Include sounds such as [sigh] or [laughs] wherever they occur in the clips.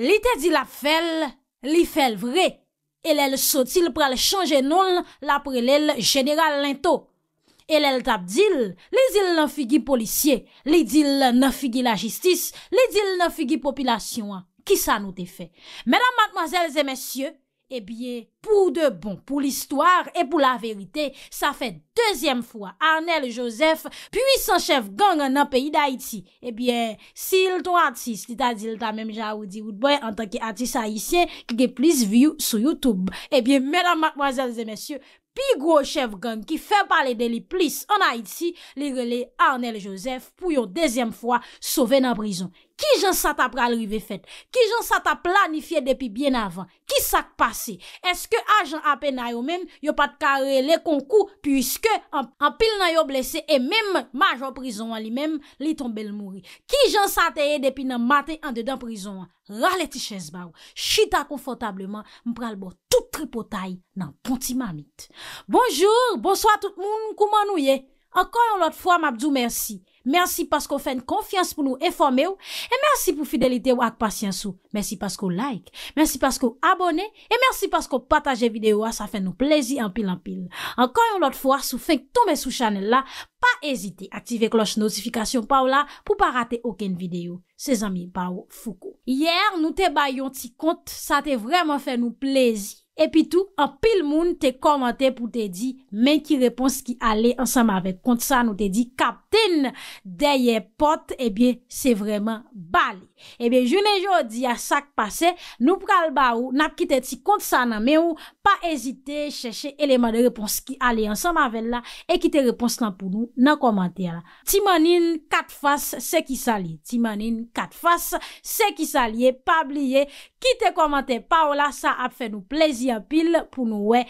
Li te di la fèl, li fèl vre, e lèl sotil pral chanje nol la prelèl jeneral lento. E lèl tap dil, li dil nan figi polisye, li dil nan figi la jistis, li dil nan figi popilasyon an. Ki sa nou te fè? Mèdam matmazèl zè mèsyè, Ebyen, eh pou de bon, pou l'histoire e pou la verite, sa fè deuxième fwa Arnel Joseph, puissant chef gangan nan peyi da Haiti. Ebyen, eh si l'tou artiste, lita zilta memja ou di woutbwen, an tanke artiste haitien, ki ke plis view sou YouTube. Ebyen, mèdam, mèdames et mèsyè, Pi gro chev gang ki fe pale de li plis an Haiti li rele Arnel Joseph pou yo dezyem fwa sove nan prizon. Ki jan sata pralrive fet? Ki jan sata planifiye depi bien avan? Ki sak pase? Eske ajan apen a yo men yo pat kare le konkou pwiske an pil nan yo blese e menm majo prizon an li menm li tombe lmouri? Ki jan sata ye depi nan mate an dedan prizon an? Rale ti chen zbaw, chita konfotableman, mpral bo tout tripotay nan ponti mamit. Bonjour, bonsoit tout moun kouman ouye. Ankon yon lot fwa, mabdou mersi. Mersi paskou fèn konfians pou nou eforme ou. E mersi pou fidelite ou ak pasyans ou. Mersi paskou like. Mersi paskou abone. E mersi paskou pataje videyo ou. Sa fèn nou plezi anpil anpil. Ankon yon lot fwa, sou fèn k tomè sou chanel la. Pa ezite, aktive kloche notifikasyon pa ou la pou pa rate oken videyo. Se zami, pa ou fuko. Yer nou te bayon ti kont, sa te vreman fèn nou plezi. Epi tou, apil moun te komante pou te di men ki repons ki ale ansam avek kont sa nou te di kapten deye pot, ebyen eh se vreman bali. Ebyen eh jounen jo di a sak pase, nou pral ba ou nap ki te ti kont sa nan men ou pa ezite cheche eleman de repons ki ale ansam avek la e ki te repons lan pou nou nan komante la. Ti manin kat fas se ki salye, ti manin kat fas se ki salye, pabliye ki te komante pa ou la sa ap fe nou plezyon. pil pou nou we.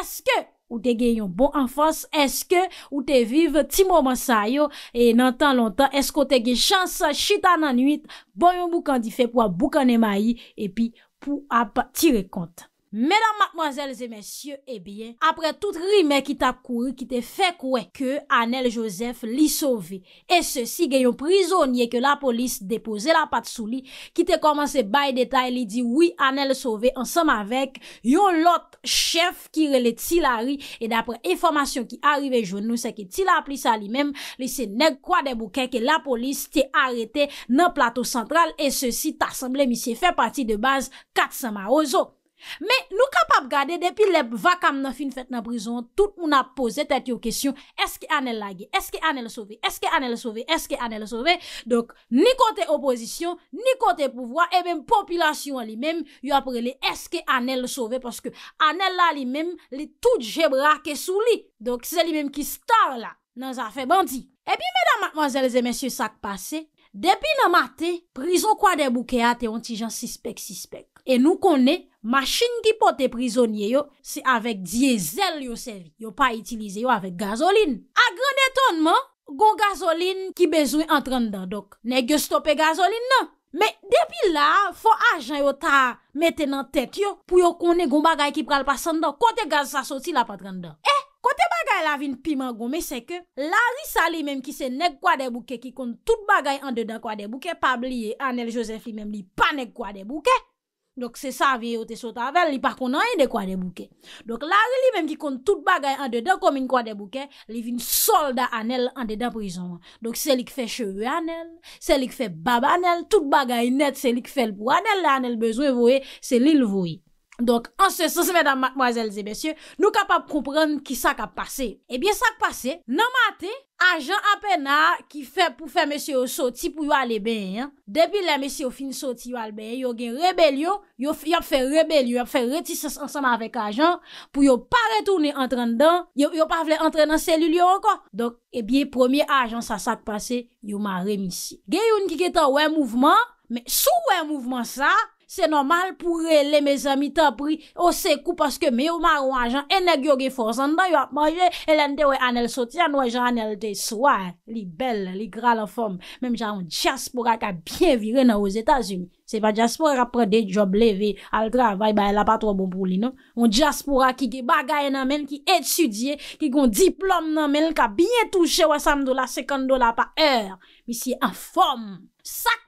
Eske ou te ge yon bon anfans? Eske ou te vive ti moman sa yo? E nan tan lontan, esko te ge chansa chita nan nuit? Bon yon boukandife pou a boukande mayi epi pou a patire kont. Mèdam matmwazèl zè mèsyè, ebyen, apre tout rime ki ta kou, ki te fè kouè ke Anel Joseph li sove. E se si gen yon prizonye ke la polis depose la pat sou li, ki te komanse bay detay li di, oui, Anel sove, ansam avèk, yon lot chef ki rele ti la ri, e dapre informasyon ki arive joun nou, se ki ti la plisa li mèm, li se neg kwa de bouke ke la polis te arete nan plato sentral, e se si ta asemble misye fè pati de baz katsama ozok. Me nou kapap gade, depi le vakam nan fin fèt nan prizon, tout moun ap pose tèt yo kesyon, eske Anel la ge, eske Anel le sove, eske Anel le sove, eske Anel le sove. Donk, ni kote opozisyon, ni kote pouvoi, e bem populasyon li men, yo apre li, eske Anel le sove, paske Anel la li men, li tout jebrake sou li. Donk, se li men ki star la, nan zafè bandi. E pi, medan matmanzèlze, mèsyè sak pase, Depi nan mate, prizon kwa debu ke ate yon ti jan sispek sispek. E nou konen, masin ki pote prizonye yo se avek diesel yo se li. Yo pa itilize yo avek gazolin. A gran etonman, gon gazolin ki bezwen entran dan dok. Ne gyo stoppe gazolin nan. Me depi la, fon ajan yo ta mette nan tèt yo pou yo konen gon bagay ki pral pasan dan. Kote gaz sa soti la patran dan. E Lari sa li menm ki se nek kwa de bouke ki kont tout bagay an dedan kwa de bouke Pab li e Anel Joseph li menm li pa nek kwa de bouke Dok se sa vi yo te sot aval li parkon an yon de kwa de bouke Dok lari li menm ki kont tout bagay an dedan kom yon kwa de bouke Li vin solda Anel an dedan prizon Dok se li kfe cheve Anel, se li kfe baba Anel, tout bagay net se li kfe l pou Anel Anel bezwe voue, se li l voue Donk, ansè, sòs mèdam mwazèl zè bèsyè, nou kapap proupren ki sak ap pase. Ebyen eh sak pase, nan matè, ajan apèna ki pou fè mèsyè yo soti pou yo ale bèyè. Depi lè mèsyè yo fin soti yo ale bèyè, yo gen rebel yo, yo fè rebel yo, yo fè reti sòs ansèman avèk ajan. Pou yo pa retounè entran dan, yo pa vle entran nan selul yo ankon. Donk, ebyen, eh promye ajan sa sak pase, yo ma remisi. Gen yon ki ketan wè mouvman, mè sou wè mouvman sa... Se nomal pou re le me zami ta pri, o se kou paske me ou mar wajan, ene gyo ge fos an dayo ap mwaje, elen de we anel soti an wajan anel de swa. Li bel, li gra la fom. Mem jan, on diaspora ka bie vire nan ouz Etasyun. Se pa diaspora pre de job leve, al gra, vay, bay, la pa tro bon pou li, non? On diaspora ki ge bagay nan men, ki etudye, ki gon diplom nan men, ki ka bie touche wesam do la sekond do la pa er. Mi si en fom. Sak!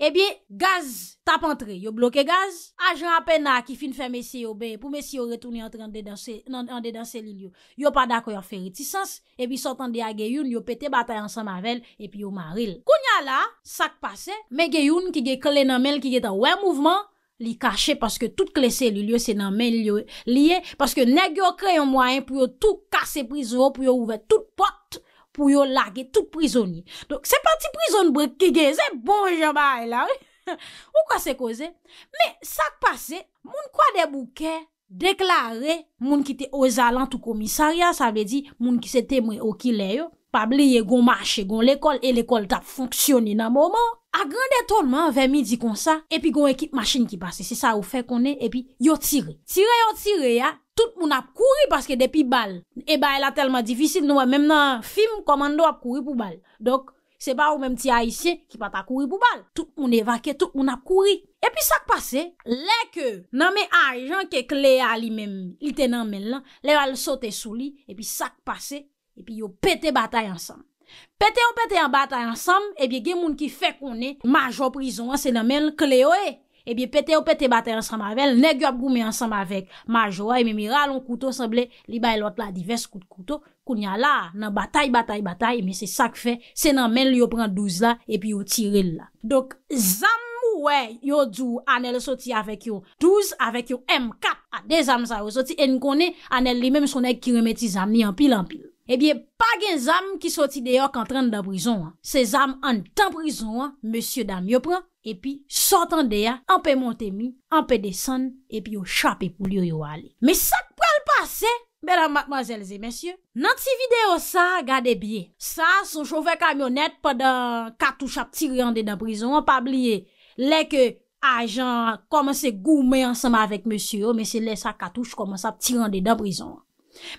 Ebi, eh gaz tap entre, yo bloke gaz, ajan apena ki fin fe mesye yo be, pou mesye yo retouni entre an dedanse li yo. Yo pa da ko yo fe retisans, ebi sotande a geyoun, yo pete batay ansan mavel, epi yo maril. Kounya la, sak pase, me geyoun ki ge kle nan menl ki ge tan wè mouvman, li kache paske tout klese li yo, se nan menl li yo, liye, paske neg yo kre yon mwayen pou yo tout kase prizo, pou yo ouve tout potte. pou yo lage tout prizoni. Dok, se parti prizoni brek kige, se bon jamay la, wè. [laughs] Ou kwa se koze? Mè, sak pase, moun kwa debouke, deklare, moun ki te ozalan tou komisaria, sa ve di, moun ki se temwe okile yo, pabliye gon mache, gon l'ekol, e l'ekol tap fonksyoni nan mouman. A grand etonman, ve mi di kon sa, e pi gon ekip masin ki pase, se sa ou fe konen, e pi yo tire. Tire yo tire ya, Toute moun ap kouri paske depi bal, e ba ela telman difisil nou a menm nan film komando ap kouri pou bal. Dok se ba ou menm ti a isye ki pata kouri pou bal. Toute moun evake, tout moun ap kouri. E pi sak pase, leke nanmen ajan ke kle a li menm, li te nanmen lan, leval sote sou li, e pi sak pase, e pi yo pete batay ansam. Pete ou pete batay ansam, e bi gen moun ki fe konen majoprizon se nanmen kle oe. Ebiye eh pete ou pete batay ansam avek, nek yo ap goume ansam avek. Majowa, eme mi ra lon kouto, seble li bay lot la divers kout kouto. Kounya la, nan batay, batay, batay, eme se sak fe, se nan men li yo pran 12 la, epi yo tirel la. Dok, zam mou we, yo djou, anel soti avek yo 12, avek yo M4, ade ah, zam sa yo soti, en kone, anel li mem son ek kiremeti zam ni anpil anpil. Ebiye, eh pa gen zam ki soti deyok antren dan prizon an, se zam an tan prizon an, monsye dam yo pran. Epi, sotan deya, anpe monte mi, anpe desen, epi yo chap epi liyo yo ale. Me sak pral pase, mera matmazelze, mensye. Nan ti video sa, gade bie. Sa, sou chove kamyonet padan katouche ap tirande dan brison, wap abliye. Lè ke ajan komanse goume ansama vek monsye yo, mese lè sa katouche komanse ap tirande dan brison.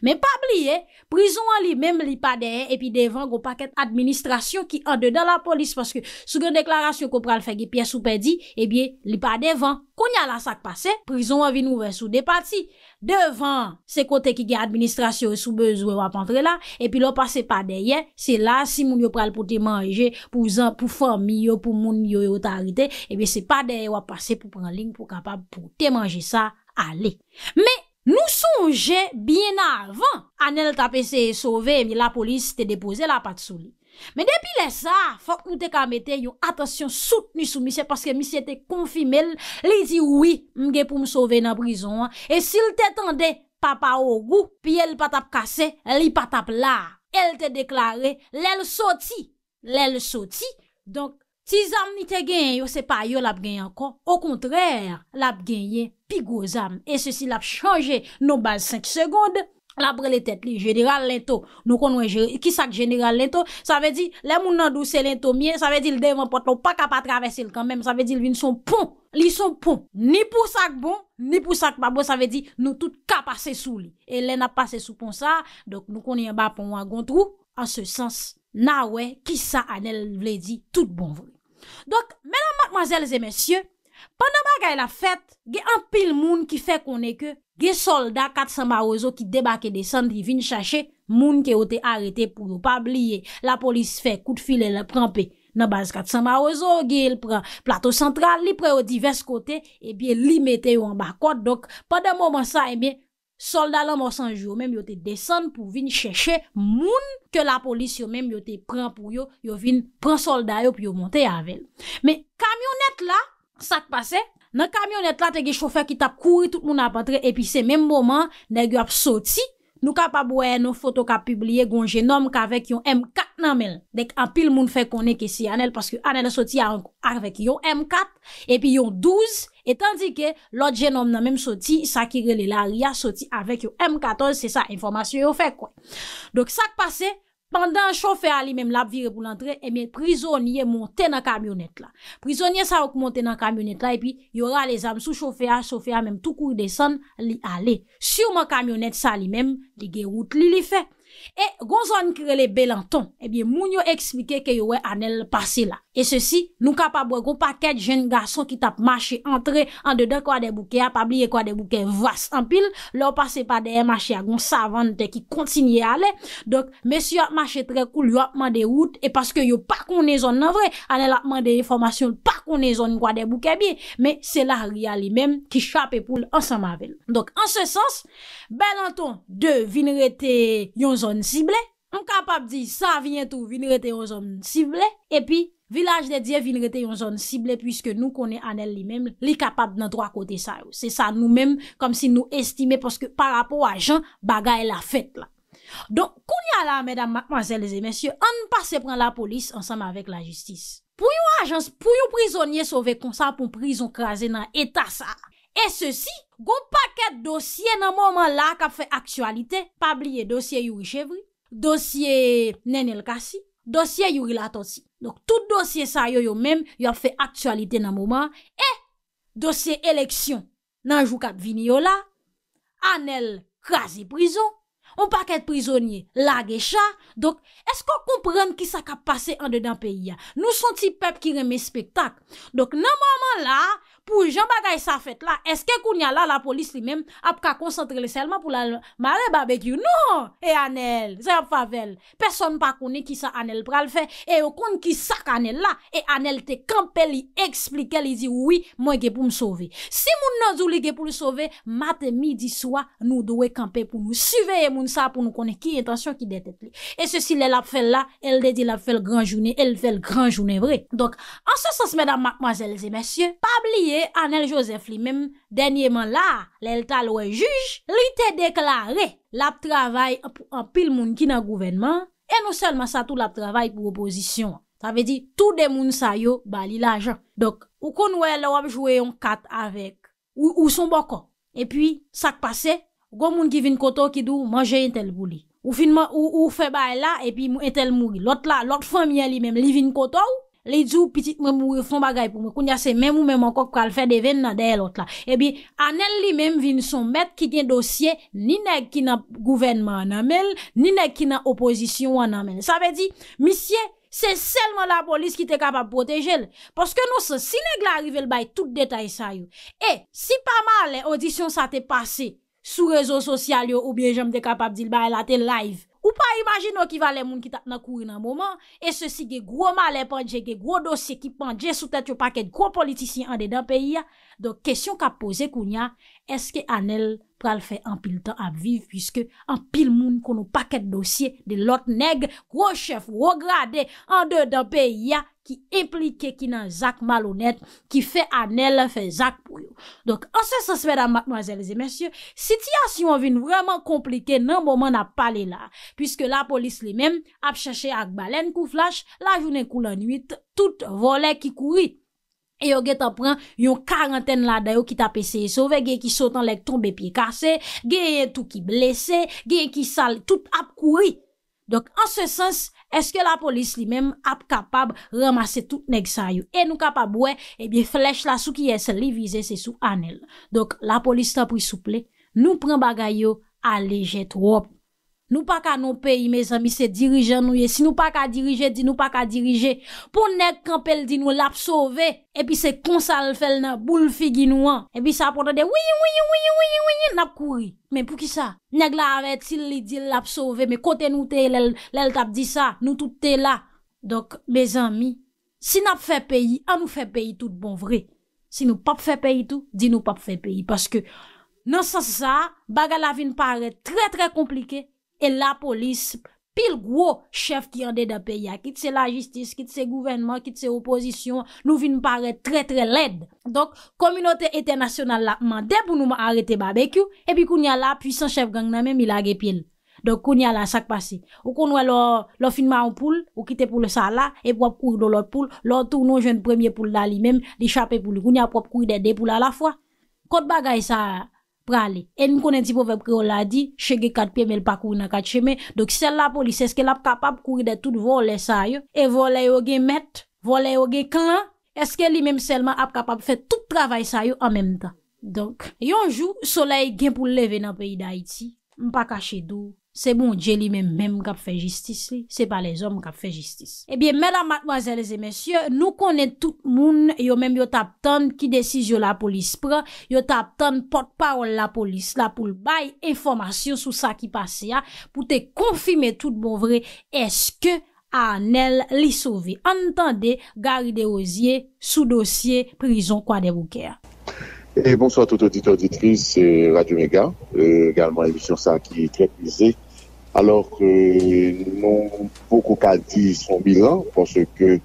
Men pa bliye, prizon an li, mem li pa deye, epi devan gwo paket administrasyon ki ande dan la polis, paske sou gen deklarasyon ko pral fege piye sou pe di, epi li pa deye van. Konya la sak pase, prizon an vin ouve sou de pati, devan se kote ki gen administrasyon sou bezwe wap antre la, epi lop pase pa deye, se la, si moun yo pral pou te manje, pou zan, pou fanyo, pou moun yo otarite, epi se pa deye wap pase pou pran ling pou kapab pou te manje sa, ale. Men, Nou sonje bien avan an el tape se e sove, mi la polis te depose la pat sou li. Men depi le sa, fok nou te kamete yon atasyon soute ni sou mi se, paske mi se te konfime, li di oui, mge pou msove nan brison, e sil te tende papa o gu, pi el patap kase, li patap la. El te deklare, lel soti, lel soti, donk, Ti zanm ni te genyen yo se pa yo la b genyen kon, o kontrèr, la b genyen pi go zanm. E se si la b chanje nou bal 5 segonde, la brele tèt li general lento, nou konwen ki sak general lento, sa ve di, le moun nan douse lento mien, sa ve di l devan potlo pa kapa travesse l kanmèm, sa ve di l vi n son pon, li son pon. Ni pou sak bon, ni pou sak babon, sa ve di nou tout kapa se sou li. E le nap pase sou pon sa, dok nou konwen ba pon wangontrou, an se sens. Na we, ki sa anel vle di, tout bonvou. Dok, menan, mademoiselles et messieurs, pandan bagay la fète, ge an pil moun ki fè konè ke, ge soldat kat Samba Ozo ki debake desan di vin chachè, moun ki o te arete pou ou pa bliye. La polis fè kout filè le prampè. Nan baz kat Samba Ozo, ge el pran plato sentral, li pre o divers kote, e bie li metè yo an bakot. Dok, pandan mouman sa eme, Soldat lan monsanj yo menm yo te desen pou vin chèche moun ke la polis yo menm yo te pren pou yo, yo vin pren soldat yo pou yo monte avèl. Me kamyonet la, sa te pase, nan kamyonet la te ge choufer ki tap kouri tout moun apatre, epi se menm mouman de ge ap soti, nou ka pa boye nou foto ka publie gonje nom ka vek yon M4 nan menm, dek apil moun fe konen ke si anel, paske anel de soti arvek yon M4, epi yon 12, Etan di ke, lot jenom nan menm soti, sa ki rele la ria soti avek yo M14, se sa informasyon yo fek kwa. Dok sa k pase, pandan chofea li menm lab vire pou lantre, eme prizonye monte nan kamyonet la. Prizonye sa wak monte nan kamyonet la, epi yora le zam sou chofea, chofea menm tou kou desan li ale. Su man kamyonet sa li menm, li gerout li li fek. E gon zon krele bel an ton Ebyen moun yo eksmike ke yo we anel Pase la. E se si nou kapabwe Gon paket jen gason ki tap mache Entre an de de kwa de bouke A pabliye kwa de bouke vas ampil Lo pase pa de e mache a gon savan De ki kontinye ale. Dok Mes yo ap mache tre koul yo apman de wout E paske yo pa konen zon nan vre Anel apman de informasyon pa konen zon Kwa de bouke biye. Me se la ria li Mem ki chope pou l ansan mavel Dok an se sens bel an ton De vin rete yon zon On kapap di sa vinyen tou vin rete yon zon sible, epi vilaj de diye vin rete yon zon sible pwiske nou konen anel li mem li kapap nan dwa kote sa yo. Se sa nou mem kom si nou estime poske parapo a jan bagay la fet la. Don kon ya la mèdam, mwazèl, zè mèsyè, an pase pran la polis ansam avèk la jistis. Pou yon ajan, pou yon prizonye sove konsa pou prizon krasen nan eta sa a. E se si, goun paket dosye nan mouman la kap fe aktualite. Pabliye dosye yuri chevri, dosye nenel kasi, dosye yuri lato si. Donk, tout dosye sa yo yo men, yo fe aktualite nan mouman. E, dosye eleksyon nan jou kap vini yo la, anel krasi prizon, goun paket prizonye la gecha. Donk, esko koupren ki sa kap pase an de dan peyi ya? Nou son ti pep ki reme spektak. Donk, nan mouman la, Pou jan bagay sa fet la Eske koun ya la la polis li mem Ap ka konsantre li selman pou la Mare babek yon Non E anel Se ap favel Person pa kouni ki sa anel pral fe E yo koun ki sak anel la E anel te kampe li Eksplike li di Ouwi Mwen ge pou m souve Si moun nan zoulik ge pou m souve Mate midi swa Nou dowe kampe pou m souve E moun sa pou nou kone Ki intasyon ki dete ple E se si le lap fel la El de di lap fel gran jouni El fel gran jouni vre Dok Anse sens mèdame Mwazel zi mèsyon Pa blie Anel Joseph li menm denye man la Lel talwe juj Li te deklare Lap travay apil moun ki nan gouvenman E nou selman sa tout lap travay pou oposisyon Ta ve di tout de moun sayo bali la jan Dok, ou kon wè lè wap jwè yon kat avèk Ou ou son bokon E pi sak pase Gou moun ki vin koto ki dou manje yon tel bouni Ou finman ou ou fe bay la E pi yon e tel mouni Lot la, lot fèmye li menm li vin koto ou Li djou piti mwen moun refon bagay pou mwen kounyase mwen moun mwen moun kok kwa al fè devèn nan daye lot la. Ebi, anen li mwen vin son met ki djen dosye ni neg ki nan gouvenman nan men, ni neg ki nan opozisyon nan men. Sa ve di, misye, se selman la polis ki te kapap proteje l. Poske nou se, si neg la rive l bay, tout detay sa yon. E, eh, si pa mal, lè, odisyon sa te pase sou rezo sosyal yon ou bien jom te kapap dil bay, la te live. Ou pa imajin nou ki va le moun ki tak nan kouri nan mouman? E se si ge gro male pandje, ge gro dosye ki pandje sou tèt yo paket gro politisyen an de dan peyi ya? Don, kesyon ka pose kou nya, eske an el... pral fè an pil tan ap viv, pwiske an pil moun kon nou paket dosye de lot neg, gro chef, gro grade, an de dan pe ya ki implike ki nan zak malonet, ki fè an el fè zak pou yo. Donk an se se sve dan mwazelize mensyo, sitiya si yon vin vreman komplike nan mwaman ap pale la, pwiske la polis li men ap chache ak balen kou flash, la jounen kou lanuit, tout volè ki kou rit. E yo ge ta pran yon karenten la dayo ki ta peseye sove, geye ki sotan lek tombe pi kase, geye tou ki blese, geye ki sal, tout ap kouri. Dok, an se sens, eske la polis li men ap kapab ramase tout neg sa yo. E nou kapab we, ebi flesh la sou ki yese li vize se sou anel. Dok, la polis ta pri souple, nou pran bagay yo, aleje tropi. Nou pa ka nou peyi, me zami, se dirije nou ye. Si nou pa ka dirije, di nou pa ka dirije. Pon neg kampel, di nou lap sove. E pi se konsal fel nan, bou l figi nou an. E pi sa apon de de, wii wii wii wii wii wii, nap kouri. Men pou ki sa? Neg la avet, si li di lap sove. Men kote nou te, lel tap di sa. Nou tout te la. Dok, me zami, si nap fe peyi, an nou fe peyi tout bon vre. Si nou pap fe peyi tout, di nou pap fe peyi. Paske nan sa sa, baga la vin pare tre tre komplikey. E la polis pil gwo chef ki yande da peya. Kit se la jistis, kit se gouvenman, kit se oposisyon. Nou vin pare tre tre led. Dok, kominote ete nasyonal la mande pou nou ma arete babekyo. E pi koun ya la, pwisan chef gang namen mi lage pil. Dok, koun ya la sakpasi. Ou kon wè lor finman ou poule, ou kite poule sa la, ep wap kouy do lor poule, lor tou nou jen premye poule da li mem, li chapè poule. Koun ya wap kouy de de poule a la fwa. Kot bagay sa... prale. En m konen ti povep ki o la di, chege kat piye men l pakou nan kat cheme. Dok sel la polis, eske la ap kapab kouri de tout vole sa yo, e vole yo gen met, vole yo gen klan, eske li men selman ap kapab fè tout travay sa yo an menm tan. Donk, yonjou, solei gen pou leve nan peyi da iti. M pa kache dou. Se bon, jeli men mèm kap fè jistis li, se pa lèzòm kap fè jistis. Ebyè, mèdame, mwazèlèzè, mèsyò, nou konè tout moun, yo mèm yo tap tan ki desiz yo la polis pran, yo tap tan pot parol la polis la pou l'bay, informasyon sou sa ki pase ya, pou te konfime tout bon vre, eske a anèl li sovi. Antande, gari de ozyè, sou dosyè, prizon kwa de wou kè. Bonswa tout audit auditriz, c'è Radio Mega, e euh, gèl mwen l'émisyon sa ki tèk vizèk, alors que nous, beaucoup qu'à dit son bilan, parce que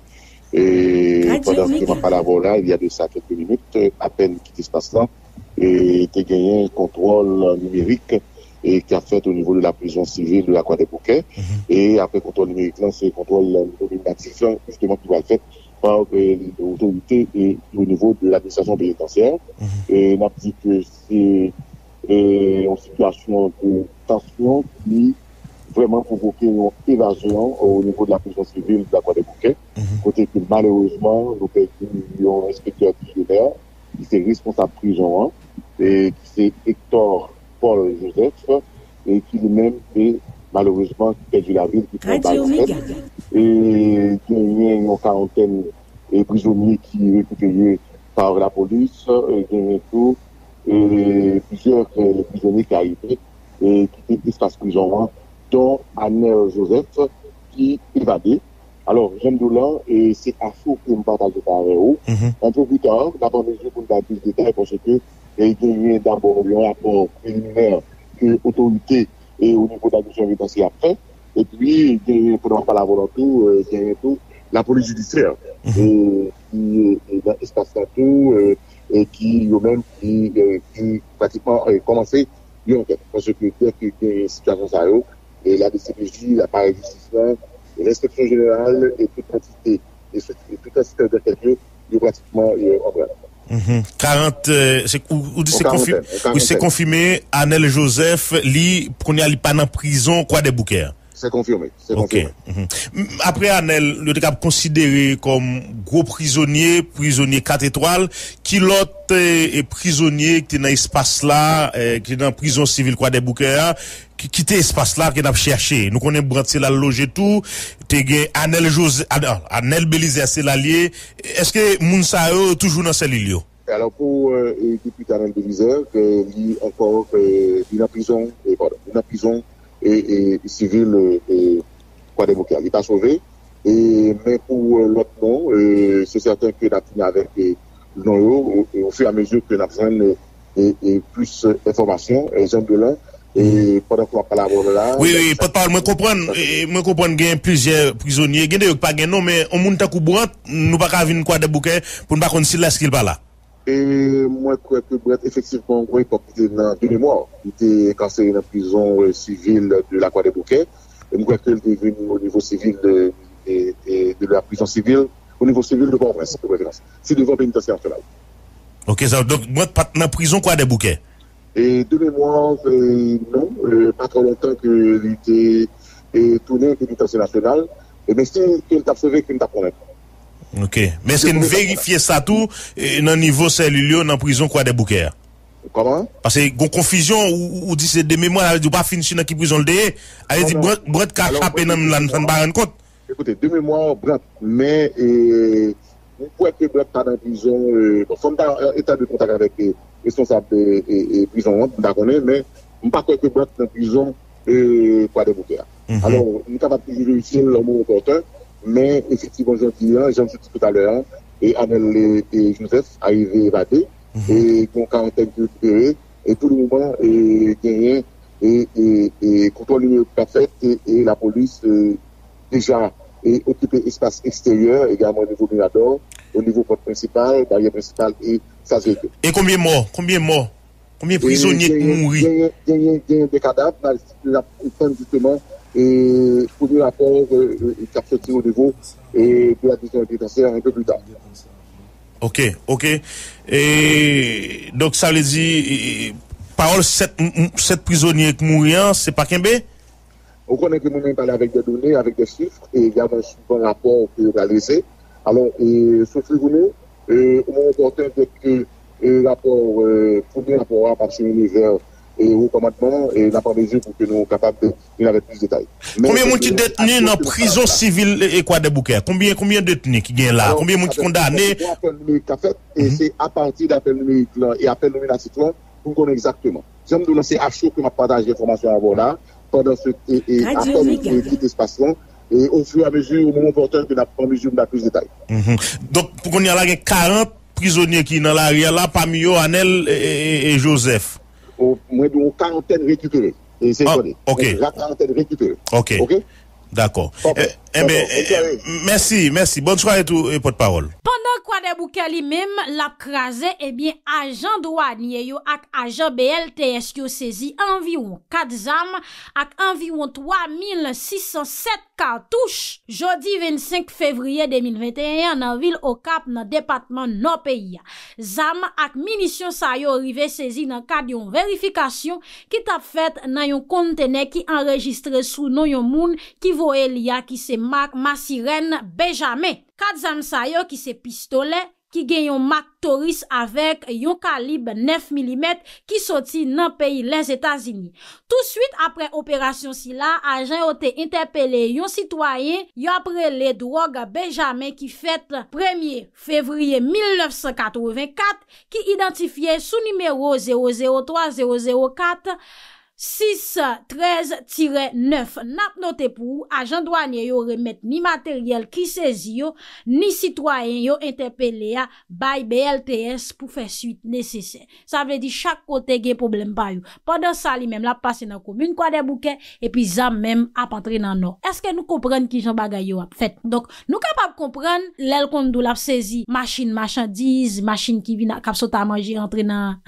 et pendant que ma là, il y a de ça quelques minutes, à peine qui se passe là, et tu gagné un contrôle numérique et qui a fait au niveau de la prison civile de la Croix des Bouquets. Mhm. Et après contrôle numérique, c'est contrôle nominatif, justement, qui va être fait par euh, l'autorité et au niveau de l'administration pénitentiaire. Mhm. Et on a dit que c'est euh, une situation de tension qui vraiment provoqué une évasion au niveau de la prison civile de la croix Mm -hmm. Côté que malheureusement, nous avons un inspecteur qui est responsable prison, hein, et qui c'est Hector Paul Joseph, et qui lui-même est malheureusement perdu la ville, Qui ville. Et il y a une quarantaine de prisonniers qui sont récupérés par la police, et puis, plusieurs euh, prisonniers qui arrivent et qui étaient espace prison hein dont anne Joseph qui évadé. Alors, j'aime Doulan, et c'est à fou que je partage avec vous. Un peu plus tard, d'abord, vais vous donner plus de détails, parce que il y a d'abord un rapport préliminaire que l'autorité et au niveau de la mission pénitentiaire a Et puis, il y a, pas la volonté, euh, il y la police judiciaire, mhm. qui est euh, dans l'espace tout, euh, et qui, eux-mêmes, qui, qui pratiquement, commencé une enquête. Parce que dès qu'il y a une et la DCPJ, l'appareil judiciaire, et l'inspection générale et toute entité, et, et toute entité de tel lieu, est pratiquement euh, en grève. Mm -hmm. 40, euh, c'est confirmé, c'est confirmé, Anel Joseph, lui, qu'on à pas en prison, quoi des bouquets. Hein. Se konfirme, se konfirme. Mm-hmm. Apre Anel, le te kap konsidere kom gro prizonye, prizonye kat etwal, ki lote prizonye ki te nan espase la, ki te nan prison sivil kwa deboukè ya, ki te espase la ki te ap chershe. Nou konen brantse la loje tou, te gen Anel Belize, se la liye, eske moun sa e toujou nan sel il yo? Alors pou depite Anel Belize, ki li ankor di nan prison, e sivil e, e e, kwa debouke. E ta sove, men pou lot non, se certain ki natini avek non yo, ou fi a mezu ki natin e plus informasyon, e jen belan, e pwede kwa kalabon la. Oui, oui, potal, mwen kompran, mwen kompran gen plusieurs prisoniers, gen de yok pa gen non, men omoun takou bwant, nou baka avin kwa debouke pou nou bakon sil la skil pa la. Et moi, je crois que effectivement, oui, il était deux mémoires. Il était cassé dans la prison euh, civile de la Croix-des-Bouquets. Et moi, je crois qu'il est venu au niveau civil de, la prison civile, au niveau civil de la province. C'est devant pénitentiaire nationale. Ok, donc, moi, je pas dans la prison Croix-des-Bouquets. Et deux mémoires, euh, non, euh, pas trop longtemps il était tourné en pénitentiaire national. mais bien, si, qu'il t'a sauvé, qu'il t'a connu. Ok, men eske nou verifiye sa tou nan euh, nivou seli lyon nan prizon kwa debou kè? Kwa man? Pase yon konfisyon ou di se non, non. euh, bon, euh, de memoy alè di ou pa finisyon nan ki prizon ldeye alè di bret ka tapen nan baran kont? Ekote, de memoy bret men mwen pou ekke bret pa nan prizon son ta yon etat de kontak avèk e son sa prizon an, mwen ta konen men mwen pa pou ekke bret kon prizon kwa debou kè alè mwen kapat ki yon reyusye loun moun kontan Mais effectivement, aujourd'hui, là, j'en dit tout à l'heure, et Annel et, Joseph arrivés évadés, mhm. et ont quarantaine de et tout le monde est gagné, et, contrôle parfait, et, la police euh, déjà est occupée espace extérieur, également au niveau du radar, au niveau porte principale, barrière principale et ça se fait. Et combien de morts Combien morts Combien prisonniers mourir Il y a des cadavres, justement, et pour le rapport qui a sorti au niveau et de la décision pénitentiaire un peu plus tard. Ok, ok. Et donc ça veut dire, parole, sept sept prisonniers qui mourent, hein, c'est pas B On connaît que nous-mêmes parlons avec des données, avec des chiffres, et il y a un super rapport que réalisé. Alors, et, sauf que nous, au moment un important que le euh, rapport, pour euh, premier rapport à partir de et recommandement et la parmésure pou que nous sommes capables de nous arrêter plus de taille. Combien moun qui détenit dans la prison civile et quoi de bouquet? Combien détenit qui vient là? Combien moun qui condamné? C'est à partir mhm. d'appel numérique et appel nominat citoyen pou qu'on exactement. J'aime de lancer à chaud que ma partage d'informations à vous là pendant ce qui est à fond de l'équipe d'espacement et au fur et à mesure, au moment porteur de la parmésure de la prise de taille. Mhm. Donc pou qu'on y a là 40 prisonniers qui y n'a l'arrière-là, Pamio, Anel et Joseph? Mwen do karanten rekikere Ok D'akor Mwesi mwesi Bon chwa etou e pot parol Kwa debu ke li mem l ap kraze, ebyen ajan do anye yo ak ajan BLTS yo sezi anviwon 4 zam ak anviwon 3607 kartouche. Jodi 25 fevriye 2021 nan vil okap nan departman no peyi ya. Zam ak minisyon sa yo rive sezi nan kade yon verifikasyon ki tap fet nan yon kontene ki anregistre sou nou yon moun ki vo el ya ki se mak ma sirene bejamey. Kat zan sa yo ki se pistole, ki gen yon mak toris avek yon kalib 9 mm ki soti nan peyi les Etats-Unis. Tout suite apre operasyon si la, ajen ote interpele yon sitwayen yo apre le drog Benjamin ki fet 1er fevrier 1984 ki identifiye sou numero 003004 6.13-9 Nap note pou, a jan douanye yo remet ni materyel ki sezi yo, ni sitwanyen yo entepele ya bay BLTS pou fe suite nesesen. Sa vle di chak kote gen problem pa yo. Padon sa li mem la passe nan koumoun kwa de bouken, epi zan mem ap atre nan nou. Eske nou kompren ki jan bagay yo ap fet. Donk, nou kapap kompren lel kondou la ap sezi, machin machan diz, machin ki vi na kap sota manje entre [laughs] nan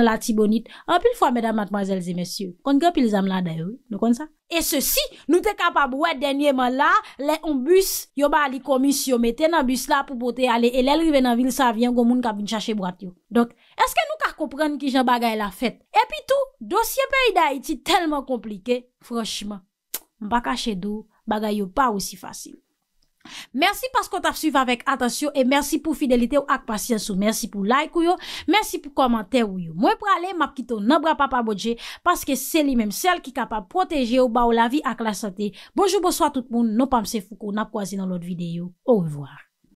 la tibonit. Anpil fwa medan matmazelze mesyou, Konke pil zam la daye wè, nou kon sa E se si, nou te kapab wè denye man la Le on bus, yo ba li komis yo Meten an bus la pou pote ale E lèl rive nan vil sa vyen goun moun ka bin chache brat yo Dok, eske nou kar kompren ki jen bagay la fet E pi tou, dosye pay da iti telman komplike Froshman, mpa kache dou Bagay yo pa ou si fasil Mersi paskou ta fsuive avek atasyon E mersi pou fidelite ou ak pasyansou Mersi pou like ou yo Mersi pou komante ou yo Mwen prale mapkito nabra pa pa bodje Paske se li menm sel ki kapab proteje ou ba ou la vi ak la sante Bonjou bonsoy tout moun Nopamse fukou napkwazi nan lot videyo Ouwevoa